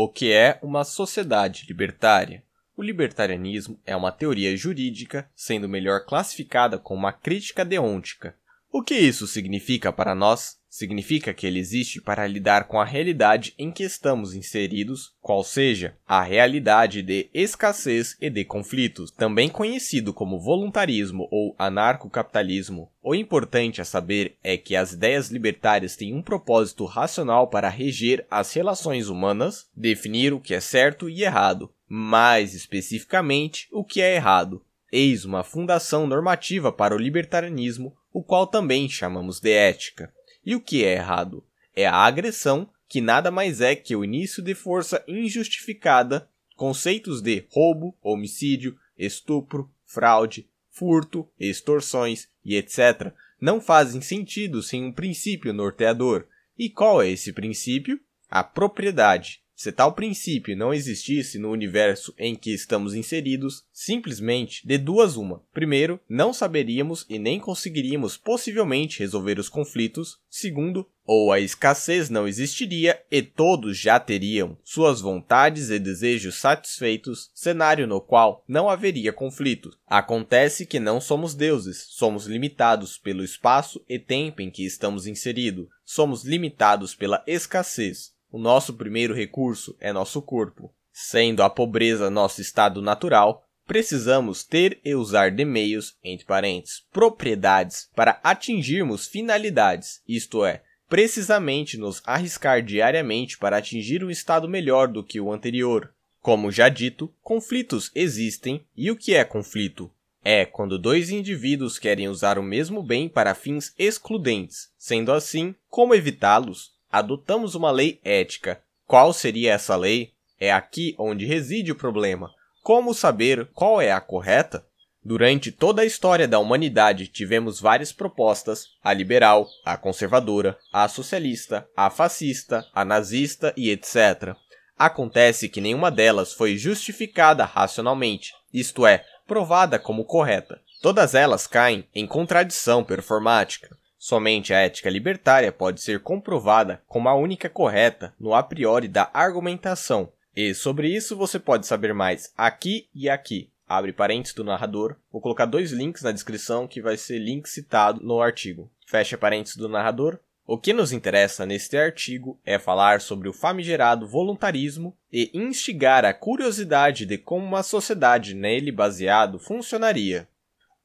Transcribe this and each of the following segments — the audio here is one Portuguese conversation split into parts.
o que é uma sociedade libertária. O libertarianismo é uma teoria jurídica, sendo melhor classificada como uma crítica deontica. O que isso significa para nós? Significa que ele existe para lidar com a realidade em que estamos inseridos, qual seja a realidade de escassez e de conflitos, também conhecido como voluntarismo ou anarcocapitalismo. O importante a saber é que as ideias libertárias têm um propósito racional para reger as relações humanas, definir o que é certo e errado, mais especificamente o que é errado. Eis uma fundação normativa para o libertarianismo, o qual também chamamos de ética. E o que é errado? É a agressão, que nada mais é que o início de força injustificada, conceitos de roubo, homicídio, estupro, fraude, furto, extorsões, e etc., não fazem sentido sem um princípio norteador. E qual é esse princípio? A propriedade. Se tal princípio não existisse no universo em que estamos inseridos, simplesmente de duas uma. Primeiro, não saberíamos e nem conseguiríamos possivelmente resolver os conflitos. Segundo, ou a escassez não existiria e todos já teriam suas vontades e desejos satisfeitos, cenário no qual não haveria conflito. Acontece que não somos deuses, somos limitados pelo espaço e tempo em que estamos inseridos, somos limitados pela escassez. O nosso primeiro recurso é nosso corpo. Sendo a pobreza nosso estado natural, precisamos ter e usar de meios, entre parênteses, propriedades para atingirmos finalidades, isto é, precisamente nos arriscar diariamente para atingir um estado melhor do que o anterior. Como já dito, conflitos existem, e o que é conflito? É quando dois indivíduos querem usar o mesmo bem para fins excludentes. Sendo assim, como evitá-los? adotamos uma lei ética. Qual seria essa lei? É aqui onde reside o problema. Como saber qual é a correta? Durante toda a história da humanidade, tivemos várias propostas: a liberal, a conservadora, a socialista, a fascista, a nazista e etc. Acontece que nenhuma delas foi justificada racionalmente, isto é, provada como correta. Todas elas caem em contradição performática. Somente a ética libertária pode ser comprovada como a única correta no a priori da argumentação, e sobre isso você pode saber mais aqui e aqui. Abre parênteses do narrador, vou colocar dois links na descrição que vai ser link citado no artigo. Fecha parênteses do narrador. O que nos interessa neste artigo é falar sobre o famigerado voluntarismo e instigar a curiosidade de como uma sociedade nele baseado funcionaria.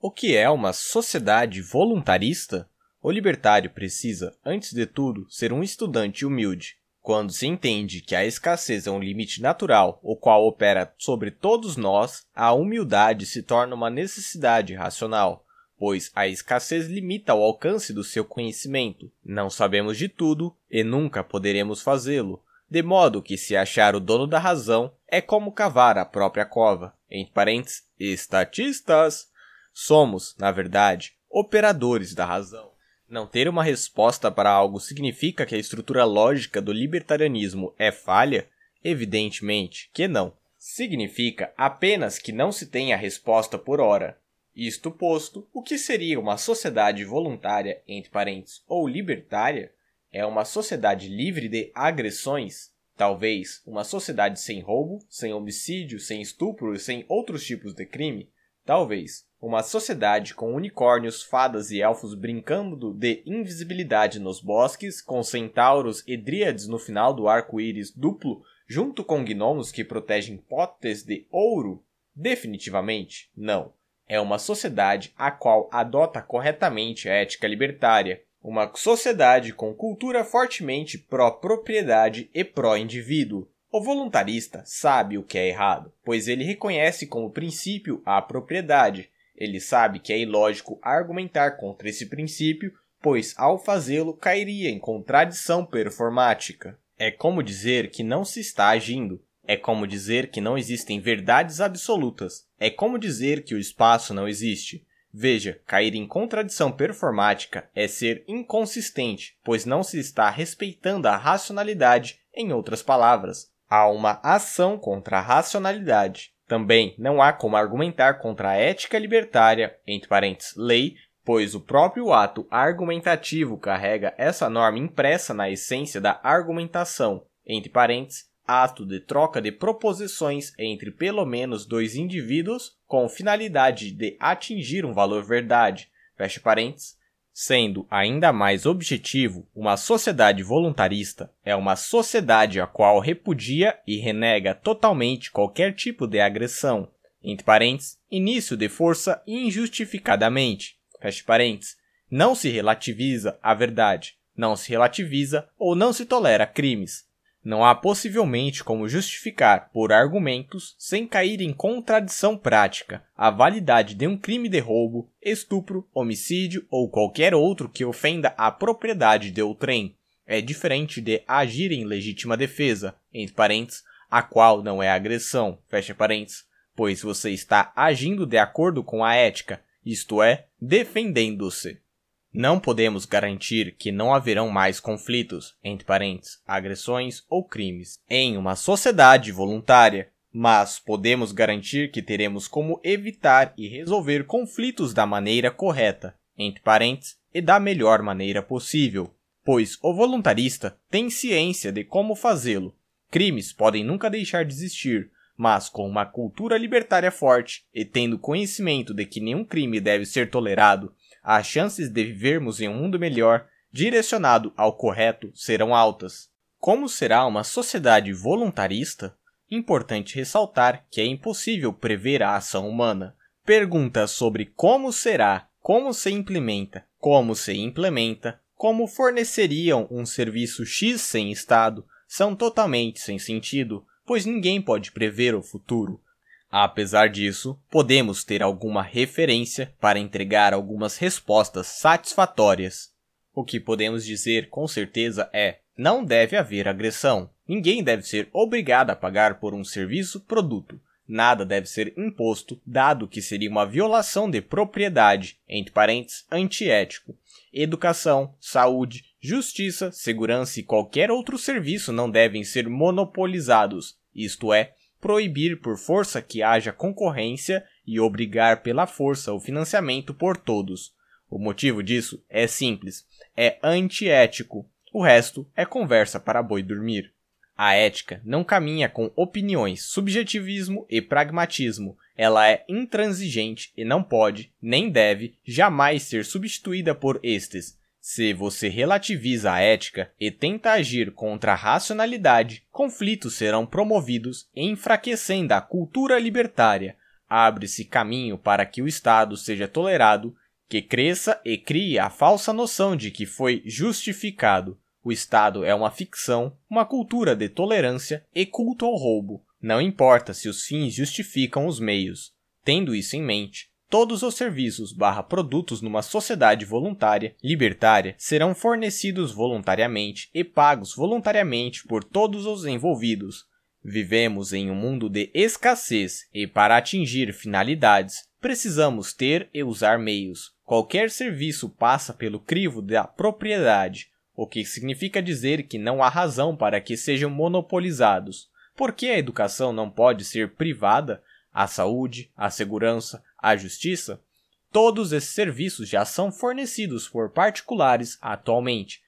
O que é uma sociedade voluntarista? O libertário precisa, antes de tudo, ser um estudante humilde. Quando se entende que a escassez é um limite natural, o qual opera sobre todos nós, a humildade se torna uma necessidade racional, pois a escassez limita o alcance do seu conhecimento. Não sabemos de tudo e nunca poderemos fazê-lo, de modo que se achar o dono da razão é como cavar a própria cova. Em parênteses, estatistas somos, na verdade, operadores da razão. Não ter uma resposta para algo significa que a estrutura lógica do libertarianismo é falha? Evidentemente que não. Significa apenas que não se tem a resposta por hora. Isto posto, o que seria uma sociedade voluntária, entre parentes, ou libertária, é uma sociedade livre de agressões, talvez uma sociedade sem roubo, sem homicídio, sem estupro e sem outros tipos de crime, Talvez uma sociedade com unicórnios, fadas e elfos brincando de invisibilidade nos bosques, com centauros e dríades no final do arco-íris duplo, junto com gnomos que protegem potes de ouro? Definitivamente não. É uma sociedade a qual adota corretamente a ética libertária, uma sociedade com cultura fortemente pró-propriedade e pró-indivíduo, o voluntarista sabe o que é errado, pois ele reconhece como princípio a propriedade. Ele sabe que é ilógico argumentar contra esse princípio, pois ao fazê-lo cairia em contradição performática. É como dizer que não se está agindo, é como dizer que não existem verdades absolutas, é como dizer que o espaço não existe. Veja, cair em contradição performática é ser inconsistente, pois não se está respeitando a racionalidade, em outras palavras, Há uma ação contra a racionalidade. Também não há como argumentar contra a ética libertária, entre parênteses, lei, pois o próprio ato argumentativo carrega essa norma impressa na essência da argumentação, entre parênteses, ato de troca de proposições entre pelo menos dois indivíduos com finalidade de atingir um valor verdade, fecha parênteses, Sendo ainda mais objetivo, uma sociedade voluntarista é uma sociedade a qual repudia e renega totalmente qualquer tipo de agressão, entre parênteses, início de força injustificadamente, parênteses, não se relativiza a verdade, não se relativiza ou não se tolera crimes, não há possivelmente como justificar, por argumentos, sem cair em contradição prática, a validade de um crime de roubo, estupro, homicídio ou qualquer outro que ofenda a propriedade de outrem. É diferente de agir em legítima defesa, entre parênteses, a qual não é agressão, fecha parênteses, pois você está agindo de acordo com a ética, isto é, defendendo-se. Não podemos garantir que não haverão mais conflitos, entre parentes, agressões ou crimes, em uma sociedade voluntária, mas podemos garantir que teremos como evitar e resolver conflitos da maneira correta, entre parentes, e da melhor maneira possível, pois o voluntarista tem ciência de como fazê-lo. Crimes podem nunca deixar de existir, mas com uma cultura libertária forte e tendo conhecimento de que nenhum crime deve ser tolerado as chances de vivermos em um mundo melhor, direcionado ao correto, serão altas. Como será uma sociedade voluntarista? Importante ressaltar que é impossível prever a ação humana. Perguntas sobre como será, como se implementa, como se implementa, como forneceriam um serviço X sem Estado são totalmente sem sentido, pois ninguém pode prever o futuro. Apesar disso, podemos ter alguma referência para entregar algumas respostas satisfatórias. O que podemos dizer com certeza é: não deve haver agressão. Ninguém deve ser obrigado a pagar por um serviço produto. Nada deve ser imposto, dado que seria uma violação de propriedade, entre parênteses, antiético. Educação, saúde, justiça, segurança e qualquer outro serviço não devem ser monopolizados, isto é, proibir por força que haja concorrência e obrigar pela força o financiamento por todos. O motivo disso é simples, é antiético. O resto é conversa para boi dormir. A ética não caminha com opiniões, subjetivismo e pragmatismo. Ela é intransigente e não pode, nem deve, jamais ser substituída por estes. Se você relativiza a ética e tenta agir contra a racionalidade, conflitos serão promovidos, enfraquecendo a cultura libertária. Abre-se caminho para que o Estado seja tolerado, que cresça e crie a falsa noção de que foi justificado. O Estado é uma ficção, uma cultura de tolerância e culto ao roubo. Não importa se os fins justificam os meios. Tendo isso em mente, todos os serviços barra produtos numa sociedade voluntária, libertária, serão fornecidos voluntariamente e pagos voluntariamente por todos os envolvidos. Vivemos em um mundo de escassez e, para atingir finalidades, precisamos ter e usar meios. Qualquer serviço passa pelo crivo da propriedade, o que significa dizer que não há razão para que sejam monopolizados. Por que a educação não pode ser privada? A saúde, a segurança, à Justiça, todos esses serviços já são fornecidos por particulares atualmente.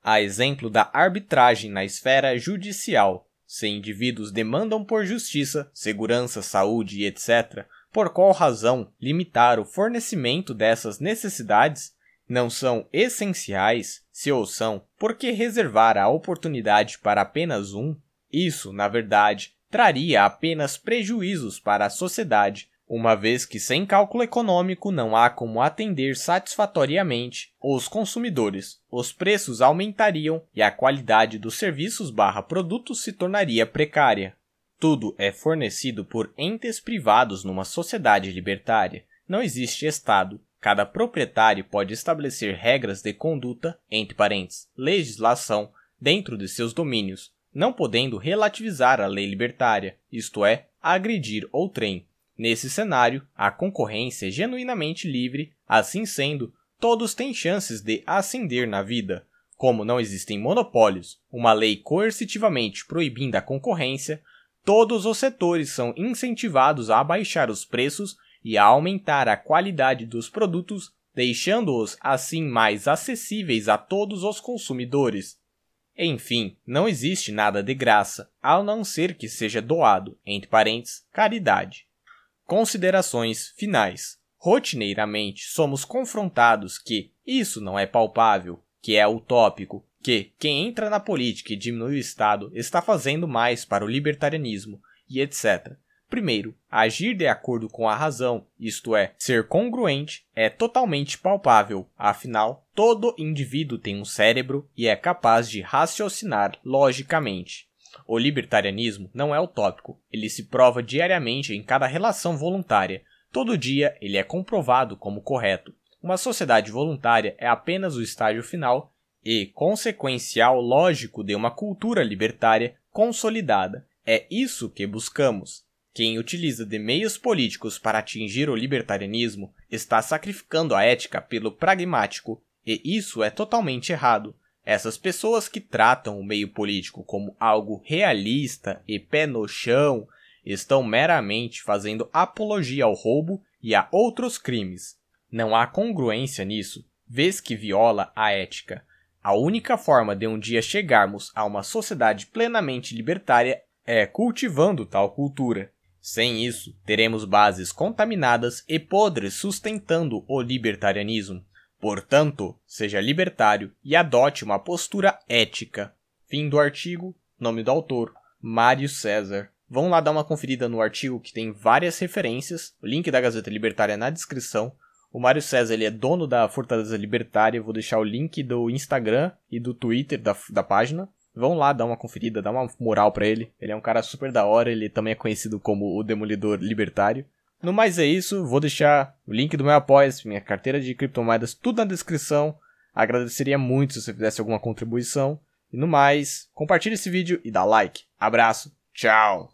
A exemplo da arbitragem na esfera judicial, se indivíduos demandam por justiça, segurança, saúde etc., por qual razão limitar o fornecimento dessas necessidades não são essenciais, se ou são, por que reservar a oportunidade para apenas um? Isso, na verdade, traria apenas prejuízos para a sociedade, uma vez que sem cálculo econômico não há como atender satisfatoriamente os consumidores, os preços aumentariam e a qualidade dos serviços barra produtos se tornaria precária. Tudo é fornecido por entes privados numa sociedade libertária. Não existe Estado. Cada proprietário pode estabelecer regras de conduta, entre parênteses, legislação, dentro de seus domínios, não podendo relativizar a lei libertária, isto é, agredir outrem. Nesse cenário, a concorrência é genuinamente livre, assim sendo, todos têm chances de ascender na vida. Como não existem monopólios, uma lei coercitivamente proibindo a concorrência, todos os setores são incentivados a abaixar os preços e a aumentar a qualidade dos produtos, deixando-os assim mais acessíveis a todos os consumidores. Enfim, não existe nada de graça, a não ser que seja doado, entre parênteses, caridade. Considerações finais. Rotineiramente somos confrontados que isso não é palpável, que é utópico, que quem entra na política e diminui o Estado está fazendo mais para o libertarianismo, e etc. Primeiro, agir de acordo com a razão, isto é, ser congruente, é totalmente palpável, afinal, todo indivíduo tem um cérebro e é capaz de raciocinar logicamente. O libertarianismo não é utópico, ele se prova diariamente em cada relação voluntária. Todo dia ele é comprovado como correto. Uma sociedade voluntária é apenas o estágio final e consequencial lógico de uma cultura libertária consolidada. É isso que buscamos. Quem utiliza de meios políticos para atingir o libertarianismo está sacrificando a ética pelo pragmático, e isso é totalmente errado. Essas pessoas que tratam o meio político como algo realista e pé no chão estão meramente fazendo apologia ao roubo e a outros crimes. Não há congruência nisso, vez que viola a ética. A única forma de um dia chegarmos a uma sociedade plenamente libertária é cultivando tal cultura. Sem isso, teremos bases contaminadas e podres sustentando o libertarianismo. Portanto, seja libertário e adote uma postura ética. Fim do artigo, nome do autor, Mário César. Vão lá dar uma conferida no artigo que tem várias referências, o link da Gazeta Libertária é na descrição. O Mário César ele é dono da Fortaleza Libertária, vou deixar o link do Instagram e do Twitter da, da página. Vão lá dar uma conferida, dar uma moral para ele. Ele é um cara super da hora, ele também é conhecido como o Demolidor Libertário. No mais é isso, vou deixar o link do meu apoia minha carteira de criptomoedas, tudo na descrição. Agradeceria muito se você fizesse alguma contribuição. E no mais, compartilhe esse vídeo e dá like. Abraço, tchau!